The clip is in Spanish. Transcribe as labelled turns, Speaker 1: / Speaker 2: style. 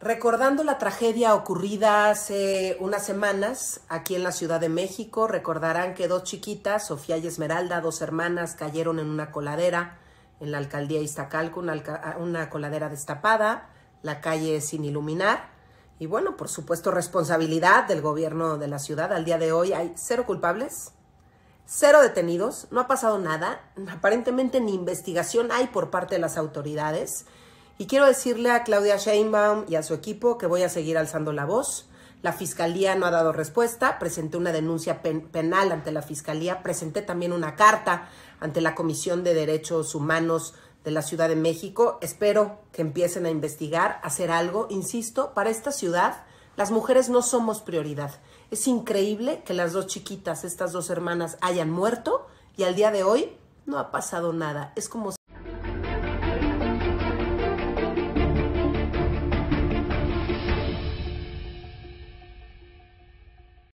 Speaker 1: Recordando la tragedia ocurrida hace unas semanas aquí en la Ciudad de México, recordarán que dos chiquitas, Sofía y Esmeralda, dos hermanas, cayeron en una coladera en la alcaldía Iztacalco, ah, una coladera destapada, la calle sin iluminar. Y bueno, por supuesto, responsabilidad del gobierno de la ciudad. Al día de hoy hay cero culpables, cero detenidos, no ha pasado nada, aparentemente ni investigación hay por parte de las autoridades. Y quiero decirle a Claudia Sheinbaum y a su equipo que voy a seguir alzando la voz. La fiscalía no ha dado respuesta. Presenté una denuncia penal ante la fiscalía. Presenté también una carta ante la Comisión de Derechos Humanos de la Ciudad de México. Espero que empiecen a investigar, a hacer algo. Insisto, para esta ciudad las mujeres no somos prioridad. Es increíble que las dos chiquitas, estas dos hermanas, hayan muerto y al día de hoy no ha pasado nada. Es como